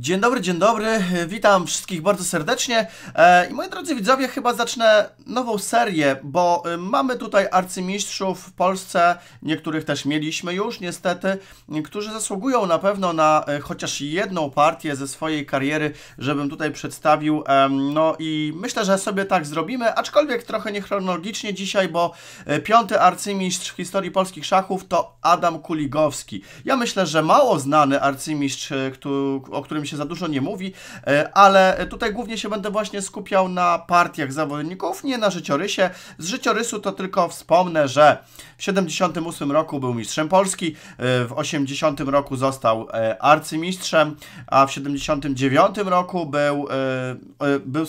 Dzień dobry, dzień dobry, witam wszystkich bardzo serdecznie e, i moi drodzy widzowie, chyba zacznę nową serię, bo y, mamy tutaj arcymistrzów w Polsce, niektórych też mieliśmy już niestety, którzy zasługują na pewno na e, chociaż jedną partię ze swojej kariery, żebym tutaj przedstawił, e, no i myślę, że sobie tak zrobimy, aczkolwiek trochę niechronologicznie dzisiaj, bo piąty arcymistrz w historii polskich szachów to Adam Kuligowski. Ja myślę, że mało znany arcymistrz, o którym się za dużo nie mówi, e, ale tutaj głównie się będę właśnie skupiał na partiach zawodników, nie na życiorysie. Z życiorysu to tylko wspomnę, że w 78 roku był mistrzem Polski, e, w 80 roku został e, arcymistrzem, a w 79 roku był, był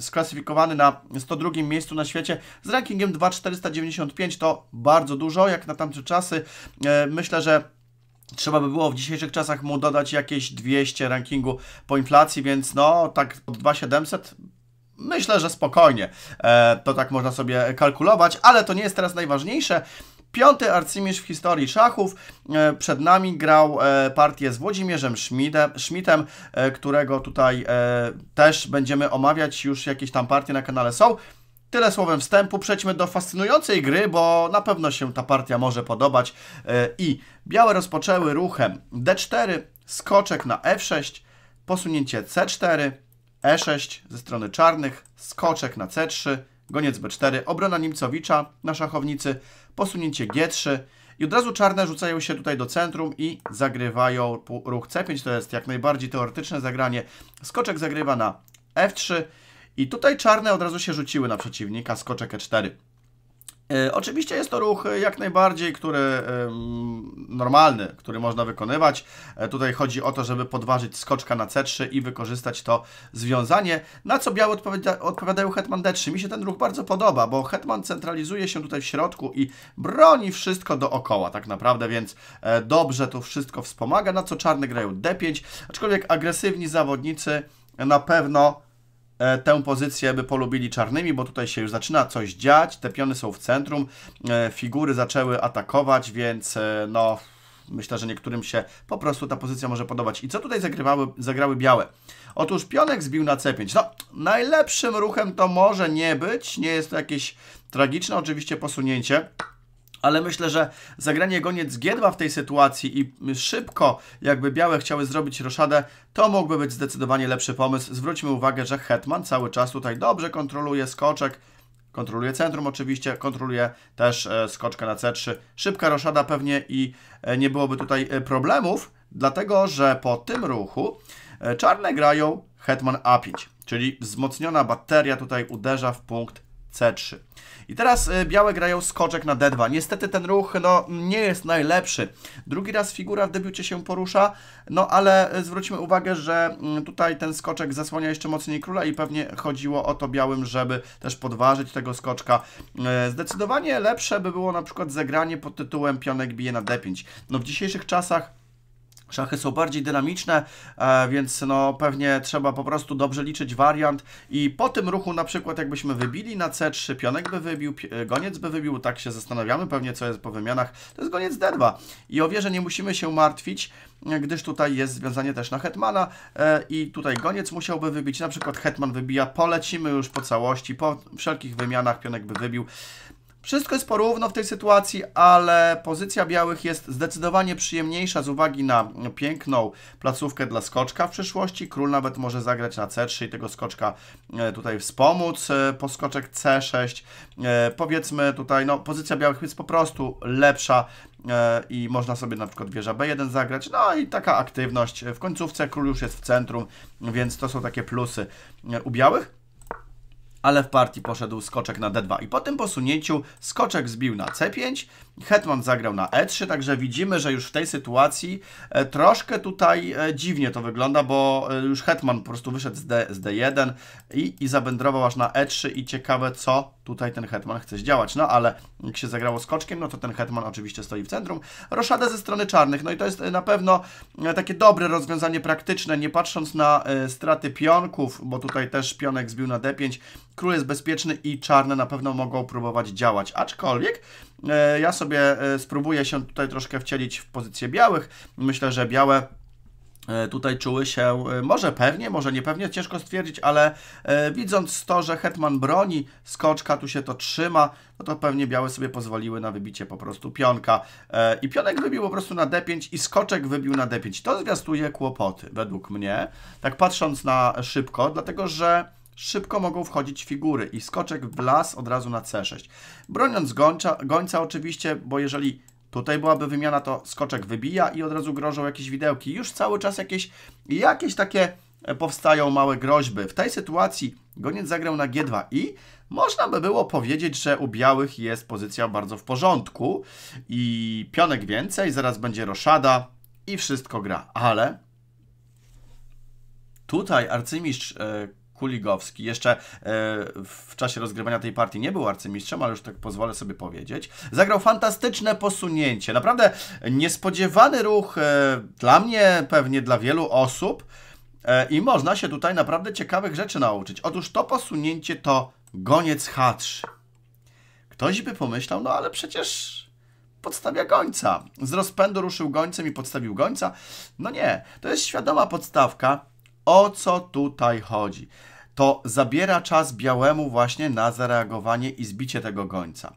sklasyfikowany na 102 miejscu na świecie z rankingiem 2495. To bardzo dużo, jak na tamte czasy. Myślę, że Trzeba by było w dzisiejszych czasach mu dodać jakieś 200 rankingu po inflacji, więc no tak 2700 myślę, że spokojnie. E, to tak można sobie kalkulować, ale to nie jest teraz najważniejsze. Piąty arcymistrz w historii szachów. E, przed nami grał e, partię z Włodzimierzem Schmidtem, e, którego tutaj też będziemy omawiać. Już jakieś tam partie na kanale są. Tyle słowem wstępu, przejdźmy do fascynującej gry, bo na pewno się ta partia może podobać. E, I białe rozpoczęły ruchem D4, skoczek na F6, posunięcie C4, E6 ze strony czarnych, skoczek na C3, goniec B4, obrona Nimcowicza na szachownicy, posunięcie G3 i od razu czarne rzucają się tutaj do centrum i zagrywają ruch C5, to jest jak najbardziej teoretyczne zagranie. Skoczek zagrywa na F3 i tutaj czarne od razu się rzuciły na przeciwnika, skoczek E4. E, oczywiście jest to ruch jak najbardziej, który normalny, który można wykonywać. E, tutaj chodzi o to, żeby podważyć skoczka na C3 i wykorzystać to związanie, na co białe odpowiada, odpowiadają hetman D3. Mi się ten ruch bardzo podoba, bo hetman centralizuje się tutaj w środku i broni wszystko dookoła tak naprawdę, więc e, dobrze to wszystko wspomaga, na co czarne grają D5, aczkolwiek agresywni zawodnicy na pewno E, tę pozycję by polubili czarnymi, bo tutaj się już zaczyna coś dziać, te piony są w centrum, e, figury zaczęły atakować, więc e, no myślę, że niektórym się po prostu ta pozycja może podobać. I co tutaj zagrywały, zagrały białe? Otóż pionek zbił na C5. No, najlepszym ruchem to może nie być, nie jest to jakieś tragiczne oczywiście posunięcie, ale myślę, że zagranie goniec Giedła w tej sytuacji i szybko, jakby białe chciały zrobić roszadę, to mógłby być zdecydowanie lepszy pomysł. Zwróćmy uwagę, że Hetman cały czas tutaj dobrze kontroluje skoczek, kontroluje centrum oczywiście, kontroluje też e, skoczkę na C3. Szybka roszada pewnie i e, nie byłoby tutaj e, problemów, dlatego że po tym ruchu czarne grają hetman A5, czyli wzmocniona bateria tutaj uderza w punkt C3. I teraz y, białe grają skoczek na D2. Niestety ten ruch no, nie jest najlepszy. Drugi raz figura w debiucie się porusza, no ale y, zwróćmy uwagę, że mm, tutaj ten skoczek zasłania jeszcze mocniej króla i pewnie chodziło o to białym, żeby też podważyć tego skoczka. Y, zdecydowanie lepsze by było na przykład zagranie pod tytułem pionek bije na D5. No w dzisiejszych czasach Szachy są bardziej dynamiczne, e, więc no pewnie trzeba po prostu dobrze liczyć wariant i po tym ruchu na przykład jakbyśmy wybili na C3, pionek by wybił, goniec by wybił, tak się zastanawiamy pewnie co jest po wymianach, to jest goniec D2 i o wieże nie musimy się martwić, gdyż tutaj jest związanie też na hetmana e, i tutaj goniec musiałby wybić, na przykład hetman wybija, polecimy już po całości, po wszelkich wymianach pionek by wybił, wszystko jest porówno w tej sytuacji, ale pozycja białych jest zdecydowanie przyjemniejsza z uwagi na piękną placówkę dla skoczka w przyszłości. Król nawet może zagrać na C3 i tego skoczka e, tutaj wspomóc. E, Poskoczek C6. E, powiedzmy tutaj, no pozycja białych jest po prostu lepsza i można sobie na przykład wieża B1 zagrać, no i taka aktywność. W końcówce król już jest w centrum, więc to są takie plusy u białych ale w partii poszedł skoczek na D2 i po tym posunięciu skoczek zbił na C5, Hetman zagrał na E3, także widzimy, że już w tej sytuacji e, troszkę tutaj e, dziwnie to wygląda, bo e, już Hetman po prostu wyszedł z, D, z D1 i, i zabędrował aż na E3 i ciekawe co tutaj ten Hetman chce zdziałać. No ale jak się zagrało skoczkiem, no to ten Hetman oczywiście stoi w centrum. Roszada ze strony czarnych, no i to jest na pewno takie dobre rozwiązanie praktyczne, nie patrząc na straty pionków, bo tutaj też pionek zbił na D5, król jest bezpieczny i czarne na pewno mogą próbować działać, aczkolwiek E, ja sobie e, spróbuję się tutaj troszkę wcielić w pozycję białych. Myślę, że białe e, tutaj czuły się może pewnie, może niepewnie, ciężko stwierdzić, ale widząc to, że Hetman broni, skoczka tu się to trzyma, no to pewnie białe sobie pozwoliły na wybicie po prostu pionka. I pionek wybił po prostu na D5 i skoczek wybił na D5. To zwiastuje kłopoty według mnie, tak patrząc na szybko, dlatego że Szybko mogą wchodzić figury i skoczek w las od razu na C6. Broniąc gońca, gońca oczywiście, bo jeżeli Tutaj byłaby wymiana, to skoczek wybija i od razu grożą jakieś widełki. Już cały czas jakieś, jakieś takie e, powstają małe groźby. W tej sytuacji goniec zagrał na G2 i można by było powiedzieć, że u białych jest pozycja bardzo w porządku i pionek więcej, zaraz będzie roszada i wszystko gra. Ale tutaj arcymistrz e, Kuligowski. Jeszcze e, w czasie rozgrywania tej partii nie był arcymistrzem, ale już tak pozwolę sobie powiedzieć. Zagrał fantastyczne posunięcie. Naprawdę niespodziewany ruch e, dla mnie, pewnie dla wielu osób. E, I można się tutaj naprawdę ciekawych rzeczy nauczyć. Otóż to posunięcie to goniec H3. Ktoś by pomyślał, no ale przecież podstawia gońca. Z rozpędu ruszył gońcem i podstawił gońca. No nie, to jest świadoma podstawka. O co tutaj chodzi? to zabiera czas białemu właśnie na zareagowanie i zbicie tego gońca.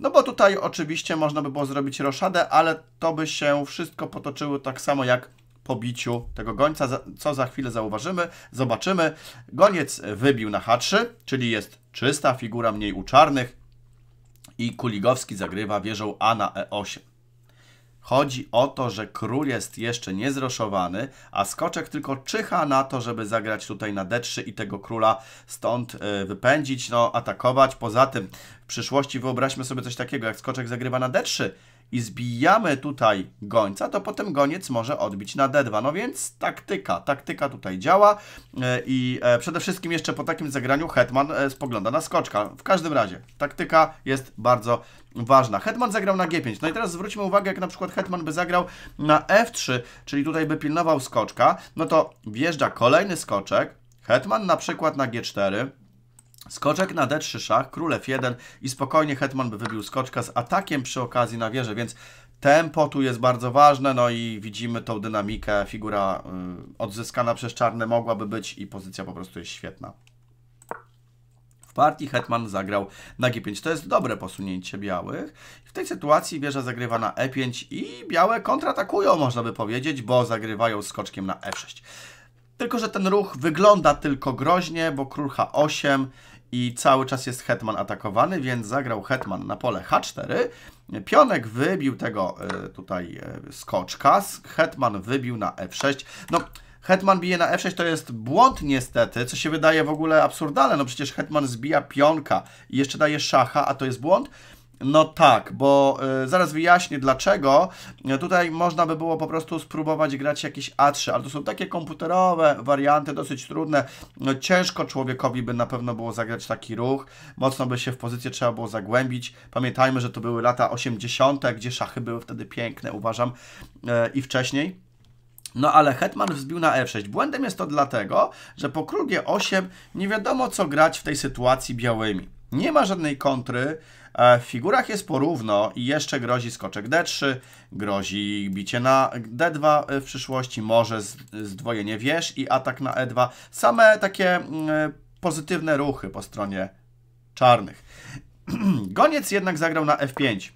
No bo tutaj oczywiście można by było zrobić roszadę, ale to by się wszystko potoczyło tak samo jak pobiciu tego gońca, co za chwilę zauważymy, zobaczymy. Goniec wybił na H3, czyli jest czysta figura mniej u czarnych i Kuligowski zagrywa wieżą A na E8. Chodzi o to, że król jest jeszcze niezroszowany, a skoczek tylko czyha na to, żeby zagrać tutaj na d3 i tego króla stąd e, wypędzić, no atakować. Poza tym w przyszłości wyobraźmy sobie coś takiego, jak skoczek zagrywa na d3, i zbijamy tutaj gońca, to potem goniec może odbić na D2. No więc taktyka, taktyka tutaj działa e, i e, przede wszystkim jeszcze po takim zagraniu hetman e, spogląda na skoczka. W każdym razie taktyka jest bardzo ważna. Hetman zagrał na G5. No i teraz zwróćmy uwagę, jak na przykład Hetman by zagrał na F3, czyli tutaj by pilnował skoczka, no to wjeżdża kolejny skoczek, Hetman na przykład na G4, Skoczek na d3 szach, król f1 i spokojnie hetman by wybił skoczka z atakiem przy okazji na wieżę, więc tempo tu jest bardzo ważne, no i widzimy tą dynamikę, figura y, odzyskana przez czarne mogłaby być i pozycja po prostu jest świetna. W partii hetman zagrał na g5, to jest dobre posunięcie białych. W tej sytuacji wieża zagrywa na e5 i białe kontratakują, można by powiedzieć, bo zagrywają skoczkiem na f6. E tylko, że ten ruch wygląda tylko groźnie, bo król h8 i cały czas jest hetman atakowany, więc zagrał hetman na pole h4. Pionek wybił tego e, tutaj e, skoczka, hetman wybił na f6. No, hetman bije na f6 to jest błąd niestety, co się wydaje w ogóle absurdalne. No przecież hetman zbija pionka i jeszcze daje szacha, a to jest błąd. No tak, bo y, zaraz wyjaśnię dlaczego. Tutaj można by było po prostu spróbować grać jakieś A3, ale to są takie komputerowe warianty, dosyć trudne. No, ciężko człowiekowi by na pewno było zagrać taki ruch. Mocno by się w pozycję trzeba było zagłębić. Pamiętajmy, że to były lata 80., gdzie szachy były wtedy piękne, uważam, y, i wcześniej. No ale Hetman wzbił na F6. E Błędem jest to dlatego, że po król G8 nie wiadomo co grać w tej sytuacji białymi. Nie ma żadnej kontry, e, w figurach jest porówno i jeszcze grozi skoczek D3, grozi bicie na D2 e, w przyszłości, może zdwojenie wież i atak na E2. Same takie mm, e, pozytywne ruchy po stronie czarnych. Goniec jednak zagrał na F5.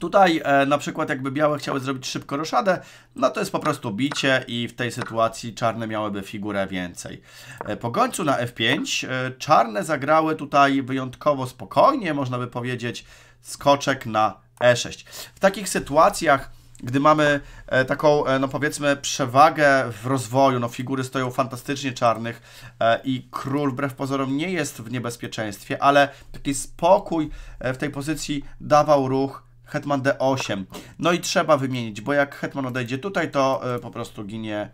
Tutaj e, na przykład jakby białe chciały zrobić szybko roszadę, no to jest po prostu bicie i w tej sytuacji czarne miałyby figurę więcej. E, po końcu na f5 e, czarne zagrały tutaj wyjątkowo spokojnie, można by powiedzieć, skoczek na e6. W takich sytuacjach gdy mamy e, taką, e, no powiedzmy, przewagę w rozwoju, no figury stoją fantastycznie czarnych e, i król wbrew pozorom nie jest w niebezpieczeństwie, ale taki spokój w tej pozycji dawał ruch Hetman D8. No i trzeba wymienić, bo jak Hetman odejdzie tutaj, to e, po prostu ginie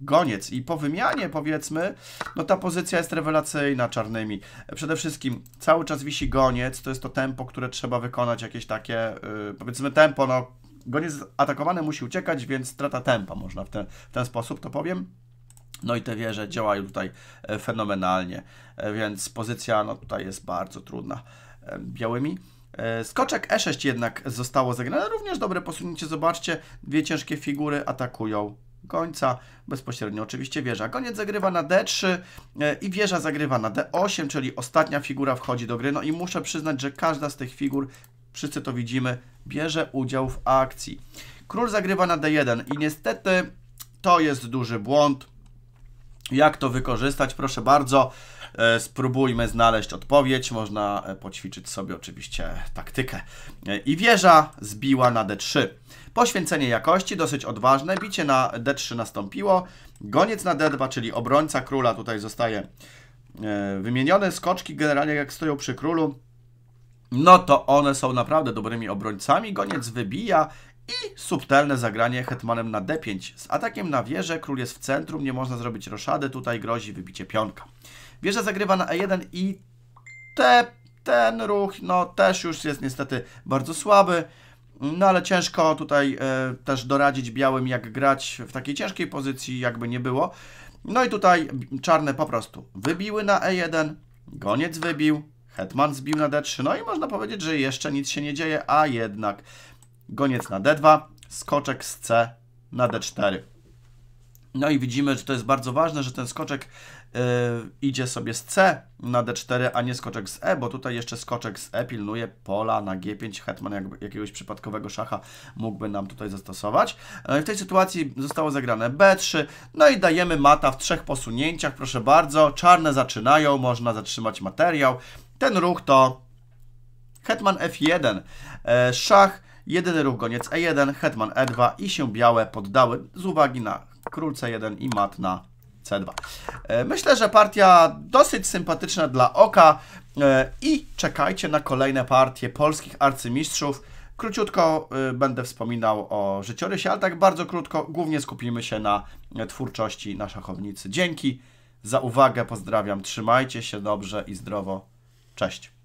goniec. I po wymianie, powiedzmy, no ta pozycja jest rewelacyjna czarnymi. Przede wszystkim cały czas wisi goniec, to jest to tempo, które trzeba wykonać, jakieś takie, e, powiedzmy tempo, no goniec atakowany musi uciekać, więc strata tempa można w ten, w ten sposób to powiem. No i te wieże działają tutaj e, fenomenalnie, więc pozycja no tutaj jest bardzo trudna białymi. E, skoczek E6 jednak zostało zagrane, również dobre posunięcie, zobaczcie, dwie ciężkie figury atakują końca bezpośrednio oczywiście wieża. koniec zagrywa na D3 e, i wieża zagrywa na D8, czyli ostatnia figura wchodzi do gry, no i muszę przyznać, że każda z tych figur, wszyscy to widzimy, bierze udział w akcji. Król zagrywa na D1 i niestety to jest duży błąd. Jak to wykorzystać? Proszę bardzo. E, spróbujmy znaleźć odpowiedź. Można e, poćwiczyć sobie oczywiście taktykę. E, I wieża zbiła na D3. Poświęcenie jakości, dosyć odważne. Bicie na D3 nastąpiło. Goniec na D2, czyli obrońca króla tutaj zostaje wymienione. Skoczki generalnie jak stoją przy królu, no to one są naprawdę dobrymi obrońcami. Goniec wybija i subtelne zagranie hetmanem na d5. Z atakiem na wieżę król jest w centrum, nie można zrobić roszady, tutaj grozi wybicie pionka. Wieża zagrywa na E1 i te, ten ruch no też już jest niestety bardzo słaby. No ale ciężko tutaj e, też doradzić białym jak grać w takiej ciężkiej pozycji jakby nie było. No i tutaj czarne po prostu wybiły na E1, goniec wybił, hetman zbił na D3. No i można powiedzieć, że jeszcze nic się nie dzieje, a jednak goniec na D2, skoczek z C na D4. No i widzimy, że to jest bardzo ważne, że ten skoczek yy, idzie sobie z C na D4, a nie skoczek z E, bo tutaj jeszcze skoczek z E pilnuje pola na G5. Hetman jak jakiegoś przypadkowego szacha mógłby nam tutaj zastosować. Yy, w tej sytuacji zostało zagrane B3, no i dajemy mata w trzech posunięciach, proszę bardzo. Czarne zaczynają, można zatrzymać materiał. Ten ruch to hetman F1, yy, e, szach, jedyny ruch goniec E1, hetman E2 i się białe poddały z uwagi na król C1 i mat na C2. E, myślę, że partia dosyć sympatyczna dla oka e, i czekajcie na kolejne partie polskich arcymistrzów. Króciutko e, będę wspominał o życiorysie, ale tak bardzo krótko. Głównie skupimy się na twórczości na szachownicy. Dzięki za uwagę, pozdrawiam, trzymajcie się dobrze i zdrowo. Cześć.